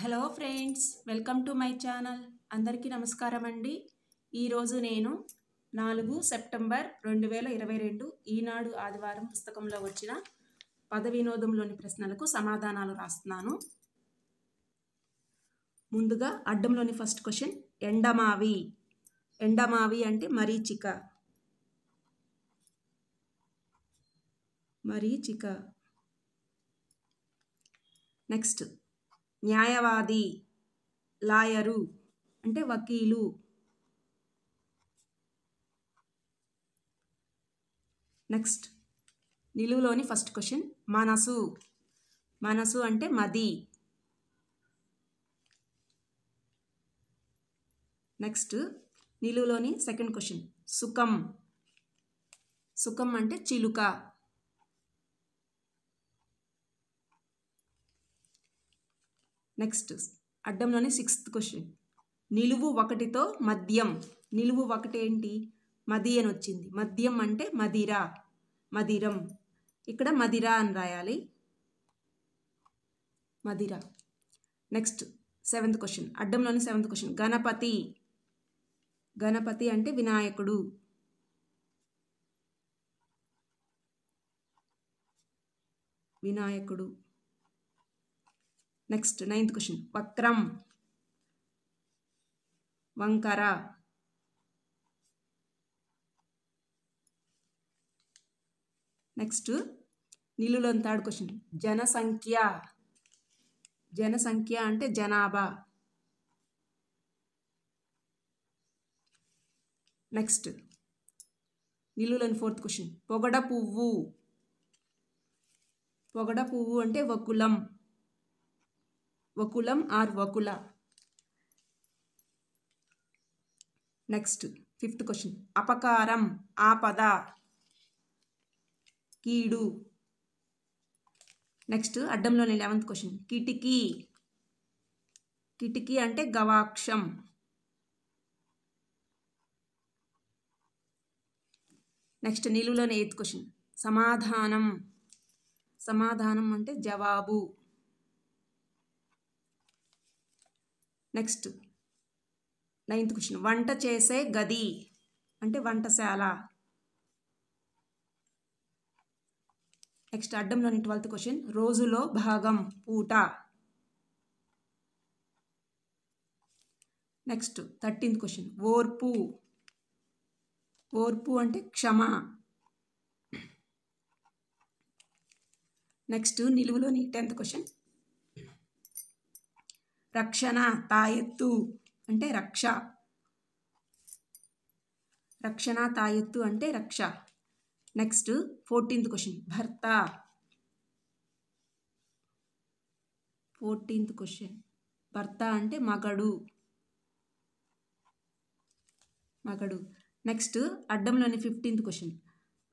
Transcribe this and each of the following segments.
hello friends welcome to my channel అందరికీ నమస్కారం అండి ఈరోజు నేను నాలుగు సెప్టెంబర్ రెండు వేల ఇరవై రెండు ఈనాడు ఆదివారం పుస్తకంలో వచ్చిన పద వినోదంలోని ప్రశ్నలకు సమాధానాలు రాస్తున్నాను ముందుగా అడ్డంలోని ఫస్ట్ క్వశ్చన్ ఎండమావి ఎండమావి అంటే మరీచిక మరీచిక నెక్స్ట్ న్యాయవాది లాయరు అంటే వకీలు నెక్స్ట్ నిలువులోని ఫస్ట్ క్వశ్చన్ మనసు మనసు అంటే మది నెక్స్ట్ నిలువులోని సెకండ్ క్వశ్చన్ సుఖం సుఖం అంటే చిలుక నెక్స్ట్ అడ్డంలోని సిక్స్త్ క్వశ్చన్ నిలువు ఒకటితో మద్యం నిలువు ఒకటి ఏంటి మది అని వచ్చింది మద్యం అంటే మదిర మదిరం ఇక్కడ మదిర అని రాయాలి మదిర నెక్స్ట్ సెవెంత్ క్వశ్చన్ అడ్డంలోని సెవెంత్ క్వశ్చన్ గణపతి గణపతి అంటే వినాయకుడు వినాయకుడు నెక్స్ట్ నైన్త్ క్వశ్చన్ వక్రం వంకర నెక్స్ట్ నిలులోని థర్డ్ క్వశ్చన్ జనసంఖ్య జనసంఖ్య అంటే జనాభా నెక్స్ట్ నిలులోని ఫోర్త్ క్వశ్చన్ పొగడ పువ్వు పొగడ పువ్వు అంటే వకులం వకులం ఆర్ వకుల నెక్స్ట్ ఫిఫ్త్ క్వశ్చన్ అపకారం ఆపద కీడు నెక్స్ట్ అడ్డంలోని లెవెంత్ క్వశ్చన్ కిటికీ కిటికీ అంటే గవాక్షం నెక్స్ట్ నిలువులోని ఎయిత్ క్వశ్చన్ సమాధానం సమాధానం అంటే జవాబు నెక్స్ట్ నైన్త్ క్వశ్చన్ వంట చేసే గది అంటే వంటశాల నెక్స్ట్ అడ్డంలోని ట్వెల్త్ క్వశ్చన్ రోజులో భాగం పూట నెక్స్ట్ థర్టీన్త్ క్వశ్చన్ ఓర్పు ఓర్పు అంటే క్షమ నెక్స్ట్ నిలువులోని టెన్త్ క్వశ్చన్ రక్షణ తాయెత్తు అంటే రక్ష రక్షణ తాయెత్తు అంటే రక్ష నెక్స్ట్ ఫోర్టీన్త్ క్వశ్చన్ భర్త ఫోర్టీన్త్ క్వశ్చన్ భర్త అంటే మగడు మగడు నెక్స్ట్ అడ్డంలోని ఫిఫ్టీన్త్ క్వశ్చన్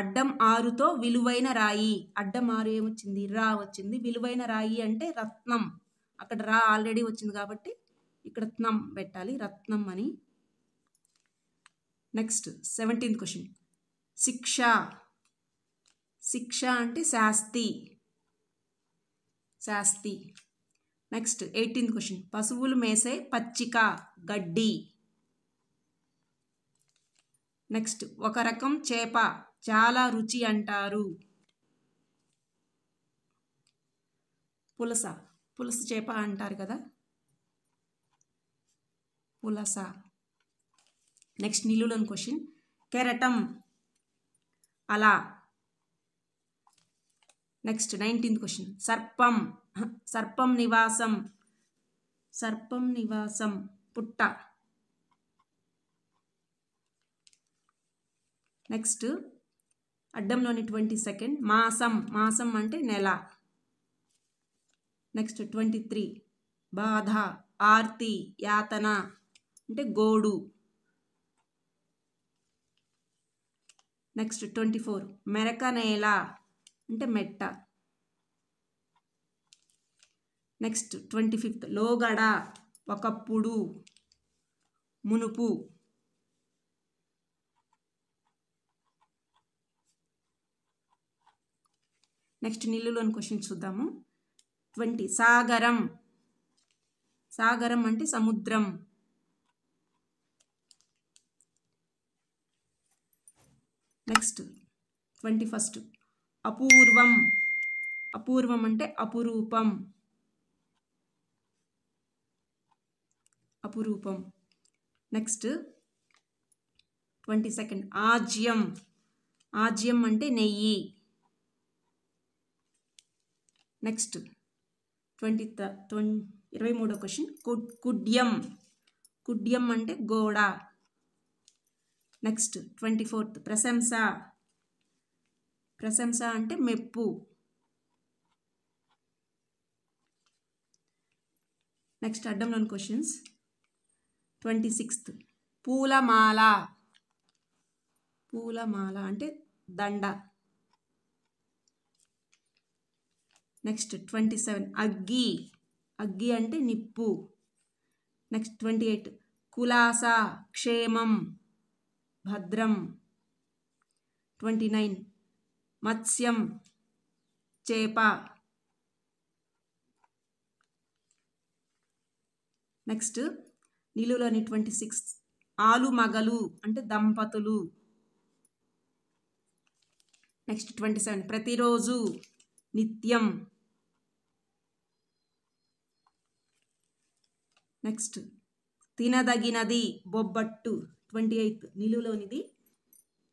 అడ్డం ఆరుతో విలువైన రాయి అడ్డం ఆరు ఏమొచ్చింది రా వచ్చింది విలువైన రాయి అంటే రత్నం అక్కడ రా ఆల్రెడీ వచ్చింది కాబట్టి ఇక్కడ త్నం పెట్టాలి రత్నం అని నెక్స్ట్ సెవెంటీన్త్ క్వశ్చన్ శిక్ష శిక్ష అంటే శాస్తి శాస్తి నెక్స్ట్ ఎయిటీన్త్ క్వశ్చన్ పశువులు మేసే పచ్చిక గడ్డి నెక్స్ట్ ఒక రకం చేప చాలా రుచి అంటారు పులస పులస చేప అంటారు కదా పులస నెక్స్ట్ నీళ్ళులోని క్వశ్చన్ కెరటం అలా నెక్స్ట్ నైన్టీన్త్ క్వశ్చన్ సర్పం సర్పం నివాసం సర్పం నివాసం పుట్ట నెక్స్ట్ అడ్డంలోని ట్వంటీ సెకండ్ మాసం మాసం అంటే నెల నెక్స్ట్ ట్వంటీ త్రీ బాధ ఆర్తి యాతన అంటే గోడు నెక్స్ట్ ట్వంటీ ఫోర్ మెరక నేల అంటే మెట్ట నెక్స్ట్ ట్వంటీ ఫిఫ్త్ లోగడ ఒకప్పుడు మునుపు నెక్స్ట్ నిల్లులోని క్వశ్చన్ చూద్దాము ట్వంటీ సాగరం సాగరం అంటే సముద్రం నెక్స్ట్ ట్వంటీ ఫస్ట్ అపూర్వం అపూర్వం అంటే అపురూపం అపురూపం నెక్స్ట్ ట్వంటీ సెకండ్ ఆజ్యం ఆజ్యం అంటే నెయ్యి నెక్స్ట్ ట్వంటీ ట్వంటీ ఇరవై మూడో క్వశ్చన్ కుడ్యం కుడ్యం అంటే గోడ నెక్స్ట్ ట్వంటీ ఫోర్త్ ప్రశంస ప్రశంస అంటే మెప్పు నెక్స్ట్ అడ్డంలోని క్వశ్చన్స్ ట్వంటీ సిక్స్త్ పూలమాల పూలమాల అంటే దండ నెక్స్ట్ ట్వంటీ సెవెన్ అగ్గి అగ్గి అంటే నిప్పు నెక్స్ట్ ట్వంటీ ఎయిట్ కులాస క్షేమం భద్రం ట్వంటీ నైన్ మత్స్యం చేప నెక్స్ట్ నిలువలోని ట్వంటీ సిక్స్ ఆలు మగలు అంటే దంపతులు నెక్స్ట్ ట్వంటీ సెవెన్ ప్రతిరోజు నిత్యం నెక్స్ట్ తినదగినది బొబ్బట్టు ట్వంటీ ఎయిత్ నిలువులోనిది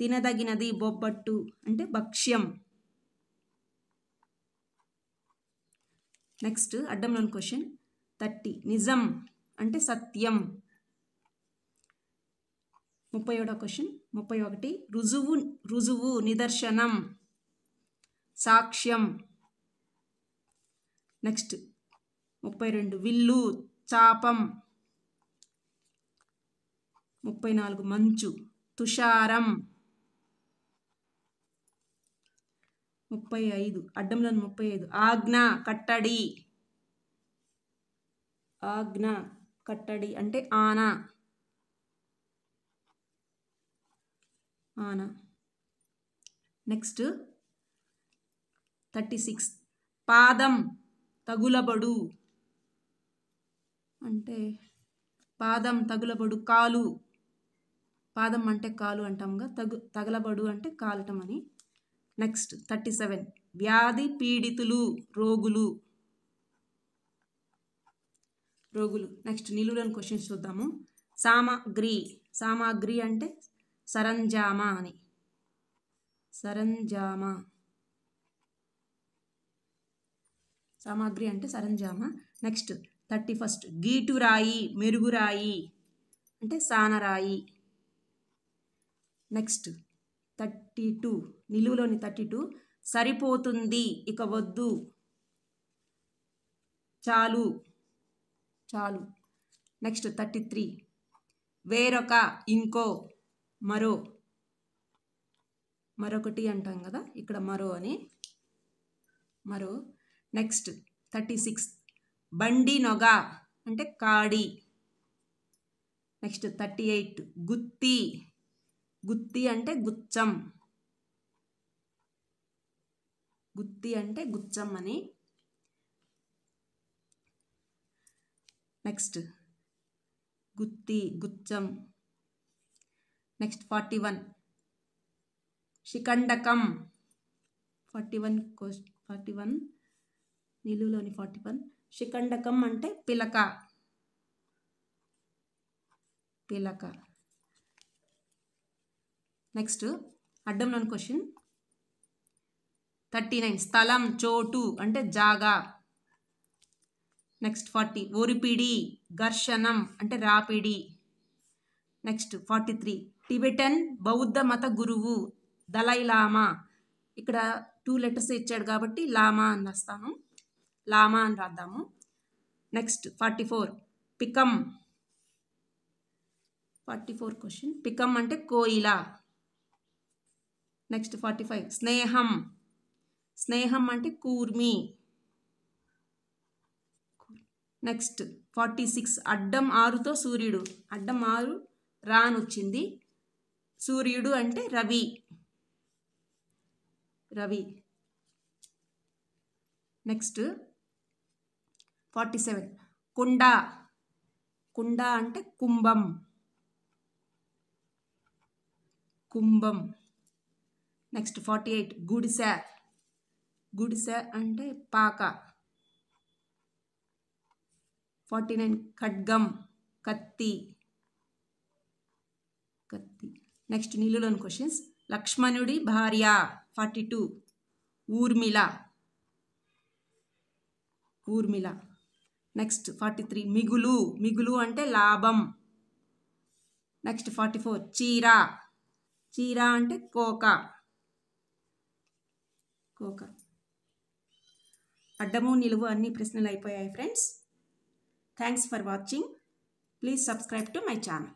తినదగినది బొబ్బట్టు అంటే భక్ష్యం నెక్స్ట్ అడ్డంలోని క్వశ్చన్ థర్టీ నిజం అంటే సత్యం ముప్పై ఏడో క్వశ్చన్ ముప్పై ఒకటి రుజువు రుజువు నిదర్శనం సాక్ష్యం నెక్స్ట్ ముప్పై రెండు విల్లు చాపం ముప్పై నాలుగు మంచు తుషారం ముప్పై ఐదు అడ్డంలోని ముప్పై ఐదు ఆజ్ఞ కట్టడి ఆజ్ఞ కట్టడి అంటే ఆన ఆన నెక్స్ట్ థర్టీ సిక్స్ పాదం తగులబడు అంటే పాదం తగులబడు కాలు పాదం అంటే కాలు అంటాంగా తగు తగలబడు అంటే కాలటం అని నెక్స్ట్ థర్టీ సెవెన్ వ్యాధి పీడితులు రోగులు రోగులు నెక్స్ట్ నిలువులను క్వశ్చన్స్ చూద్దాము సామాగ్రి సామాగ్రి అంటే సరంజామా అని సరంజామా సామాగ్రి అంటే సరంజామా నెక్స్ట్ థర్టీ ఫస్ట్ గీటురాయి మెరుగురాయి అంటే సానరాయి నెక్స్ట్ థర్టీ టూ నిలువులోని థర్టీ టూ సరిపోతుంది ఇక వద్దు చాలు చాలు నెక్స్ట్ థర్టీ త్రీ వేరొక ఇంకో మరో మరొకటి అంటాం కదా ఇక్కడ మరో అని మరో నెక్స్ట్ థర్టీ సిక్స్త్ బండి నొగ అంటే కాడి నెక్స్ట్ థర్టీ ఎయిట్ గుత్తి గుత్తి అంటే గుచ్చం గుత్తి అంటే గుచ్చం అని నెక్స్ట్ గుత్తి గుచ్చం నెక్స్ట్ ఫార్టీ వన్ శిఖండకం ఫార్టీ వన్ ఫార్టీ వన్ నిలువులోని ఫార్టీ వన్ శిఖండకం అంటే పిలక పిలక నెక్స్ట్ అడ్డంలోని క్వశ్చన్ థర్టీ నైన్ స్థలం చోటు అంటే జాగా నెక్స్ట్ ఫార్టీ ఒరిపిడి ఘర్షణం అంటే రాపిడి నెక్స్ట్ ఫార్టీ త్రీ టిబెటన్ బౌద్ధ మత గురువు దలై లామా ఇక్కడ టూ లెటర్స్ ఇచ్చాడు కాబట్టి లామా అని వస్తాను లామా అని రాద్దాము నెక్స్ట్ ఫార్టీ ఫోర్ పికమ్ ఫార్టీ ఫోర్ క్వశ్చన్ పికమ్ అంటే కోయిలా నెక్స్ట్ ఫార్టీ ఫైవ్ స్నేహం స్నేహం అంటే కూర్మి నెక్స్ట్ ఫార్టీ సిక్స్ అడ్డం ఆరుతో సూర్యుడు అడ్డం ఆరు రాన్ వచ్చింది సూర్యుడు అంటే Ravi Ravi next forty seven కుండ కుండ అంటే కుంభం కుంభం నెక్స్ట్ ఫార్టీ ఎయిట్ గుడిస గుడిస అంటే పాక ఫార్టీ నైన్ ఖడ్గం కత్తి కత్తి నెక్స్ట్ నీళ్ళులోని క్వశ్చన్స్ లక్ష్మణుడి భార్య forty two Urmila Urmila next forty three మిగులు మిగులు అంటే లాభం నెక్స్ట్ ఫార్టీ ఫోర్ చీర చీర అంటే కోక కోక అడ్డము నిలువు అన్ని ప్రశ్నలు అయిపోయాయి friends thanks for watching please subscribe to my channel